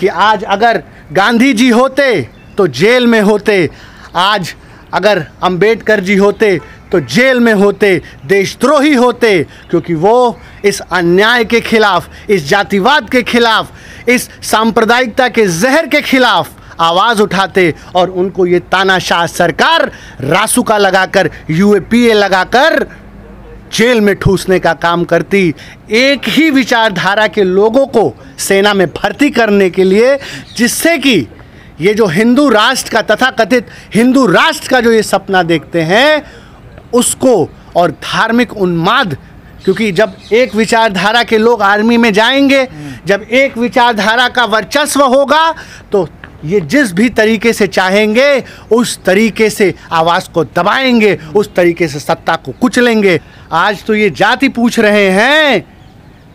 कि आज अगर गांधी जी होते तो जेल में होते आज अगर अंबेडकर जी होते तो जेल में होते देशद्रोही होते क्योंकि वो इस अन्याय के खिलाफ इस जातिवाद के खिलाफ इस सांप्रदायिकता के जहर के खिलाफ आवाज़ उठाते और उनको ये तानाशाह सरकार रासुका लगाकर यूएपीए लगाकर जेल में ठूसने का काम करती एक ही विचारधारा के लोगों को सेना में भर्ती करने के लिए जिससे कि ये जो हिंदू राष्ट्र का तथा कथित हिंदू राष्ट्र का जो ये सपना देखते हैं उसको और धार्मिक उन्माद क्योंकि जब एक विचारधारा के लोग आर्मी में जाएंगे जब एक विचारधारा का वर्चस्व होगा तो ये जिस भी तरीके से चाहेंगे उस तरीके से आवाज़ को दबाएंगे उस तरीके से सत्ता को कुचलेंगे आज तो ये जाति पूछ रहे हैं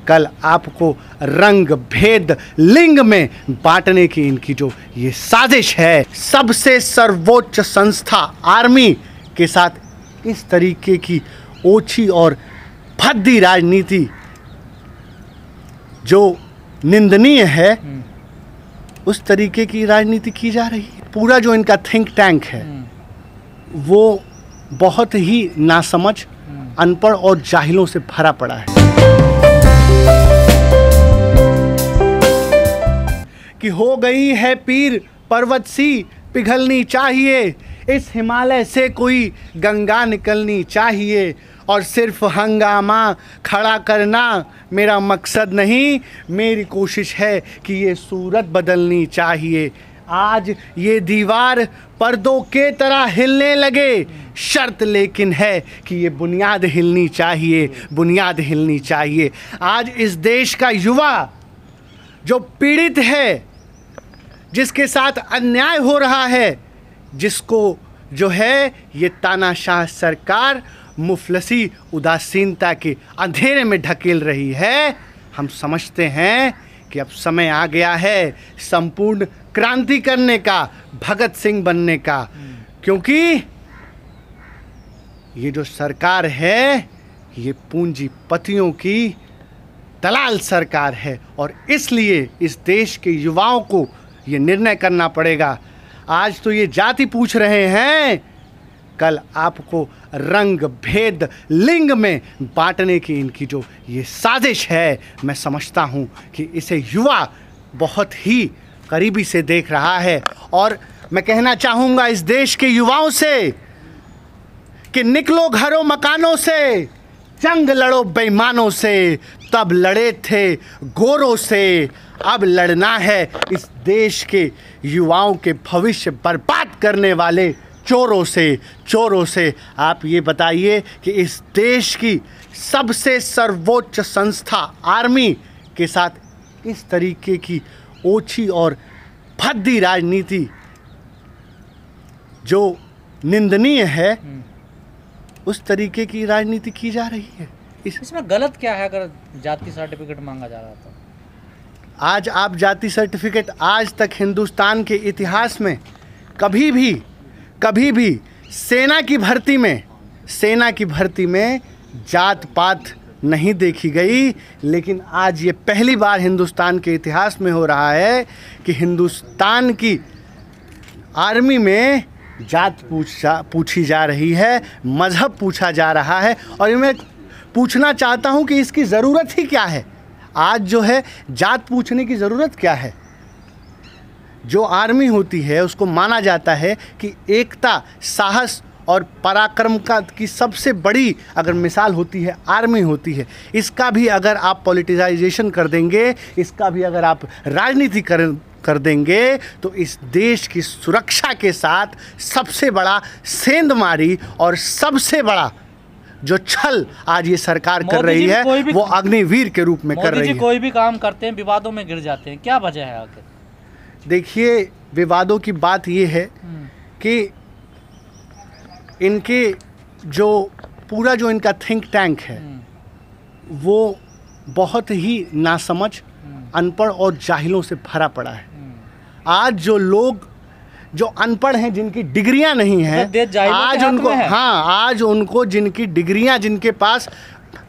कल आपको रंग भेद लिंग में बांटने की इनकी जो ये साजिश है सबसे सर्वोच्च संस्था आर्मी के साथ इस तरीके की ओछी और भद्दी राजनीति जो निंदनीय है हम्म। उस तरीके की राजनीति की जा रही है पूरा जो इनका थिंक टैंक है हम्म। वो बहुत ही नासमझ अनपढ़ और जाहिलों से भरा पड़ा है कि हो गई है पीर पर्वत सी पिघलनी चाहिए इस हिमालय से कोई गंगा निकलनी चाहिए और सिर्फ हंगामा खड़ा करना मेरा मकसद नहीं मेरी कोशिश है कि ये सूरत बदलनी चाहिए आज ये दीवार पर्दों के तरह हिलने लगे शर्त लेकिन है कि ये बुनियाद हिलनी चाहिए बुनियाद हिलनी चाहिए आज इस देश का युवा जो पीड़ित है जिसके साथ अन्याय हो रहा है जिसको जो है ये तानाशाह सरकार मुफलसी उदासीनता के अंधेरे में ढकेल रही है हम समझते हैं कि अब समय आ गया है संपूर्ण क्रांति करने का भगत सिंह बनने का क्योंकि ये जो सरकार है ये पूंजीपतियों की दलाल सरकार है और इसलिए इस देश के युवाओं को ये निर्णय करना पड़ेगा आज तो ये जाति पूछ रहे हैं कल आपको रंग भेद लिंग में बांटने की इनकी जो ये साजिश है मैं समझता हूँ कि इसे युवा बहुत ही करीबी से देख रहा है और मैं कहना चाहूँगा इस देश के युवाओं से कि निकलो घरों मकानों से जंग लड़ो बेईमानों से तब लड़े थे गोरों से अब लड़ना है इस देश के युवाओं के भविष्य बर्बाद करने वाले चोरों से चोरों से आप ये बताइए कि इस देश की सबसे सर्वोच्च संस्था आर्मी के साथ इस तरीके की ओछी और भद्दी राजनीति जो निंदनीय है हम्म। उस तरीके की राजनीति की जा रही है इस... इसमें गलत क्या है अगर जाति सर्टिफिकेट मांगा जा रहा था आज आप जाति सर्टिफिकेट आज तक हिंदुस्तान के इतिहास में कभी भी कभी भी सेना की भर्ती में सेना की भर्ती में जात पात नहीं देखी गई लेकिन आज ये पहली बार हिंदुस्तान के इतिहास में हो रहा है कि हिंदुस्तान की आर्मी में जात पूछा पूछी जा रही है मज़हब पूछा जा रहा है और मैं पूछना चाहता हूँ कि इसकी ज़रूरत ही क्या है आज जो है जात पूछने की ज़रूरत क्या है जो आर्मी होती है उसको माना जाता है कि एकता साहस और पराक्रम का की सबसे बड़ी अगर मिसाल होती है आर्मी होती है इसका भी अगर आप पॉलिटिसाइजेशन कर देंगे इसका भी अगर आप राजनीति कर कर देंगे तो इस देश की सुरक्षा के साथ सबसे बड़ा सेंधमारी और सबसे बड़ा जो छल आज ये सरकार कर रही है वो अग्निवीर के रूप में कर रही है कोई भी काम करते हैं विवादों में गिर जाते हैं क्या वजह है आखिर देखिए विवादों की बात ये है हम्म। कि इनके जो पूरा जो इनका थिंक टैंक है हम्म। वो बहुत ही नासमझ हम्म। अनपढ़ और जाहिलों से भरा पड़ा है आज जो लोग जो अनपढ़ हैं जिनकी डिग्रियां नहीं हैं आज उनको है। हाँ आज उनको जिनकी डिग्रियां जिनके पास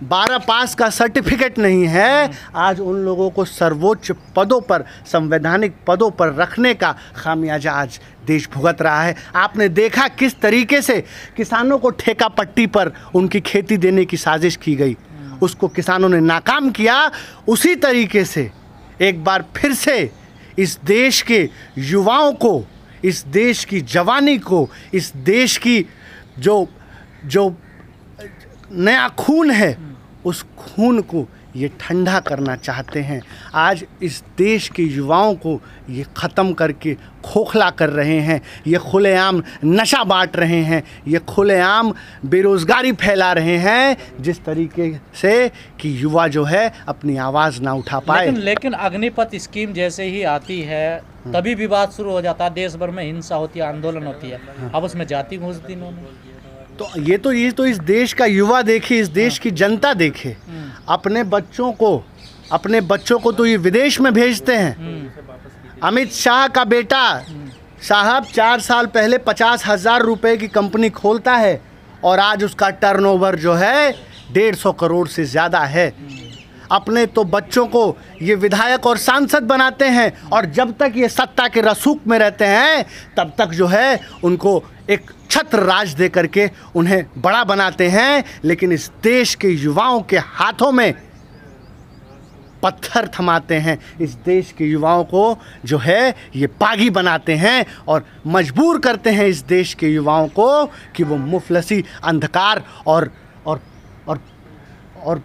बारह पास का सर्टिफिकेट नहीं है आज उन लोगों को सर्वोच्च पदों पर संवैधानिक पदों पर रखने का खामियाजा आज देश भुगत रहा है आपने देखा किस तरीके से किसानों को ठेका पट्टी पर उनकी खेती देने की साजिश की गई उसको किसानों ने नाकाम किया उसी तरीके से एक बार फिर से इस देश के युवाओं को इस देश की जवानी को इस देश की जो जो नया खून है उस खून को ये ठंडा करना चाहते हैं आज इस देश के युवाओं को ये ख़त्म करके खोखला कर रहे हैं ये खुलेआम नशा बांट रहे हैं ये खुलेआम बेरोज़गारी फैला रहे हैं जिस तरीके से कि युवा जो है अपनी आवाज़ ना उठा पाए लेकिन, लेकिन अग्निपथ स्कीम जैसे ही आती है हाँ। तभी विवाद शुरू हो जाता है देश भर में हिंसा होती है आंदोलन होती है हाँ। अब उसमें जाति घुसती दी उन्होंने तो ये तो ये तो इस देश का युवा देखे इस देश की जनता देखे अपने बच्चों को अपने बच्चों को तो ये विदेश में भेजते हैं अमित शाह का बेटा साहब चार साल पहले पचास हज़ार रुपये की कंपनी खोलता है और आज उसका टर्नओवर जो है डेढ़ सौ करोड़ से ज़्यादा है अपने तो बच्चों को ये विधायक और सांसद बनाते हैं और जब तक ये सत्ता के रसूख में रहते हैं तब तक जो है उनको एक छत्र राज दे करके उन्हें बड़ा बनाते हैं लेकिन इस देश के युवाओं के हाथों में पत्थर थमाते हैं इस देश के युवाओं को जो है ये पागी बनाते हैं और मजबूर करते हैं इस देश के युवाओं को कि वो मुफलसी अंधकार और और और और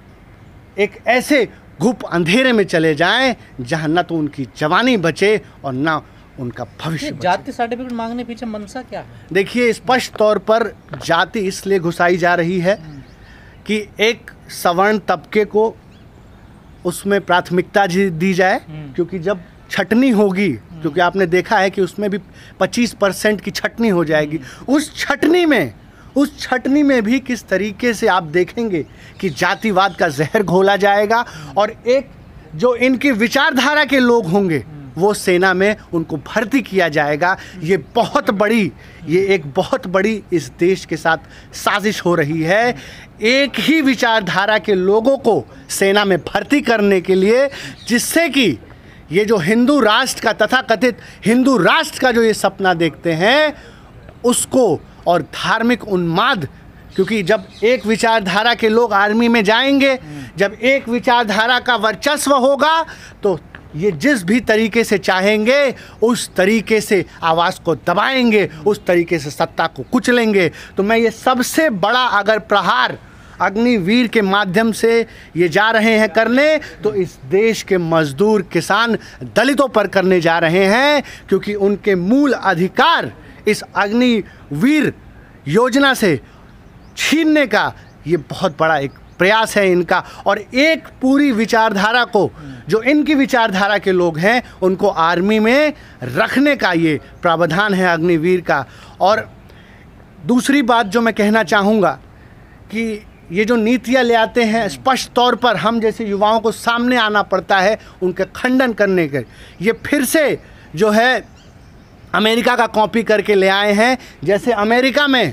एक ऐसे घुप अंधेरे में चले जाएं जहां न तो उनकी जवानी बचे और ना उनका भविष्य जाति सर्टिफिकेट मांगने पीछे मनसा क्या देखिए स्पष्ट तौर पर जाति इसलिए घुसाई जा रही है कि एक सवर्ण तबके को उसमें प्राथमिकता दी जाए हम्म। क्योंकि जब छटनी होगी हम्म। क्योंकि आपने देखा है कि उसमें भी 25 परसेंट की छटनी हो जाएगी हम्म। उस छटनी में उस छटनी में भी किस तरीके से आप देखेंगे कि जातिवाद का जहर घोला जाएगा और एक जो इनकी विचारधारा के लोग होंगे वो सेना में उनको भर्ती किया जाएगा ये बहुत बड़ी ये एक बहुत बड़ी इस देश के साथ साजिश हो रही है एक ही विचारधारा के लोगों को सेना में भर्ती करने के लिए जिससे कि ये जो हिंदू राष्ट्र का तथा कथित हिंदू राष्ट्र का जो ये सपना देखते हैं उसको और धार्मिक उन्माद क्योंकि जब एक विचारधारा के लोग आर्मी में जाएंगे जब एक विचारधारा का वर्चस्व होगा तो ये जिस भी तरीके से चाहेंगे उस तरीके से आवाज़ को दबाएंगे उस तरीके से सत्ता को कुचलेंगे तो मैं ये सबसे बड़ा अगर प्रहार अग्निवीर के माध्यम से ये जा रहे हैं करने तो इस देश के मजदूर किसान दलितों पर करने जा रहे हैं क्योंकि उनके मूल अधिकार इस अग्निवीर योजना से छीनने का ये बहुत बड़ा एक प्रयास है इनका और एक पूरी विचारधारा को जो इनकी विचारधारा के लोग हैं उनको आर्मी में रखने का ये प्रावधान है अग्निवीर का और दूसरी बात जो मैं कहना चाहूँगा कि ये जो नीतियाँ ले आते हैं स्पष्ट तौर पर हम जैसे युवाओं को सामने आना पड़ता है उनके खंडन करने के ये फिर से जो है अमेरिका का कॉपी करके ले आए हैं जैसे अमेरिका में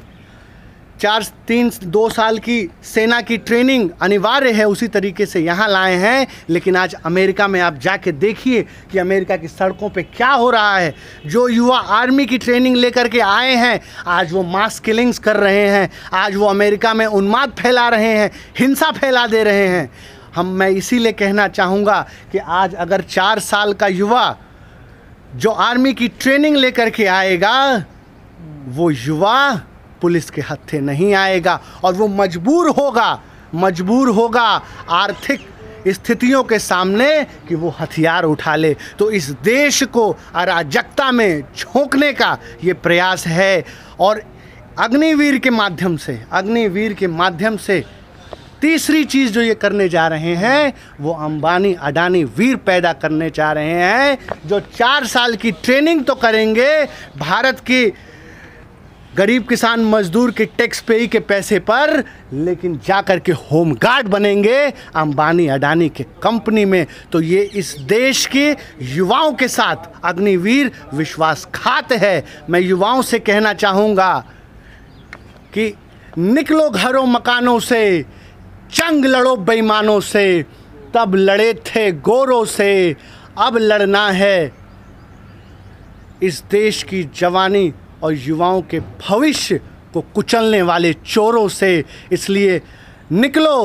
चार तीन दो साल की सेना की ट्रेनिंग अनिवार्य है उसी तरीके से यहाँ लाए हैं लेकिन आज अमेरिका में आप जाके देखिए कि अमेरिका की सड़कों पे क्या हो रहा है जो युवा आर्मी की ट्रेनिंग लेकर के आए हैं आज वो मास किलिंग्स कर रहे हैं आज वो अमेरिका में उन्माद फैला रहे हैं हिंसा फैला दे रहे हैं हम मैं इसीलिए कहना चाहूँगा कि आज अगर चार साल का युवा जो आर्मी की ट्रेनिंग लेकर के आएगा वो युवा पुलिस के हत्थे नहीं आएगा और वो मजबूर होगा मजबूर होगा आर्थिक स्थितियों के सामने कि वो हथियार उठा ले तो इस देश को अराजकता में झोंकने का ये प्रयास है और अग्निवीर के माध्यम से अग्निवीर के माध्यम से तीसरी चीज़ जो ये करने जा रहे हैं वो अंबानी अडानी वीर पैदा करने जा रहे हैं जो चार साल की ट्रेनिंग तो करेंगे भारत की गरीब किसान मजदूर के टैक्स पे के पैसे पर लेकिन जा कर के होम गार्ड बनेंगे अंबानी अडानी के कंपनी में तो ये इस देश के युवाओं के साथ अग्निवीर विश्वासघात है मैं युवाओं से कहना चाहूँगा कि निकलो घरों मकानों से चंग लड़ो बेईमानों से तब लड़े थे गोरों से अब लड़ना है इस देश की जवानी और युवाओं के भविष्य को कुचलने वाले चोरों से इसलिए निकलो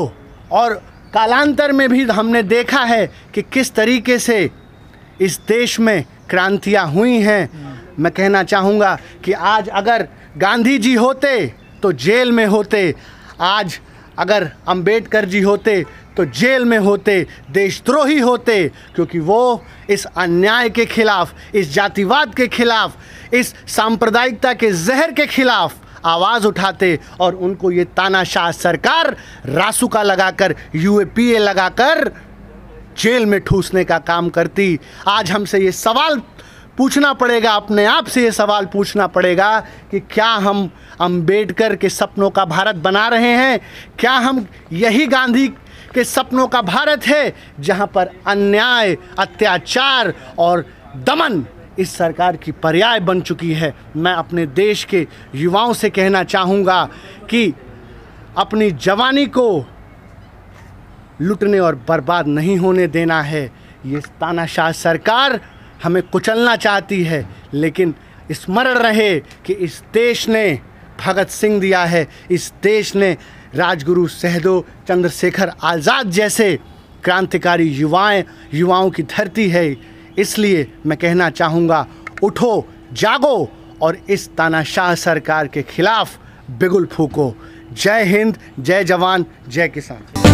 और कालांतर में भी हमने देखा है कि किस तरीके से इस देश में क्रांतियाँ हुई हैं मैं कहना चाहूँगा कि आज अगर गांधी जी होते तो जेल में होते आज अगर अंबेडकर जी होते तो जेल में होते देशद्रोही होते क्योंकि वो इस अन्याय के खिलाफ इस जातिवाद के खिलाफ इस सांप्रदायिकता के जहर के खिलाफ आवाज़ उठाते और उनको ये तानाशाह सरकार रासुका लगाकर यूएपीए लगाकर जेल में ठूसने का काम करती आज हमसे ये सवाल पूछना पड़ेगा अपने आप से ये सवाल पूछना पड़ेगा कि क्या हम अंबेडकर के सपनों का भारत बना रहे हैं क्या हम यही गांधी के सपनों का भारत है जहां पर अन्याय अत्याचार और दमन इस सरकार की पर्याय बन चुकी है मैं अपने देश के युवाओं से कहना चाहूँगा कि अपनी जवानी को लुटने और बर्बाद नहीं होने देना है ये तानाशाह सरकार हमें कुचलना चाहती है लेकिन स्मरण रहे कि इस देश ने भगत सिंह दिया है इस देश ने राजगुरु सहदो चंद्रशेखर आज़ाद जैसे क्रांतिकारी युवाएं युवाओं की धरती है इसलिए मैं कहना चाहूँगा उठो जागो और इस तानाशाह सरकार के खिलाफ बिगुल फूको जय हिंद जय जवान जय किसान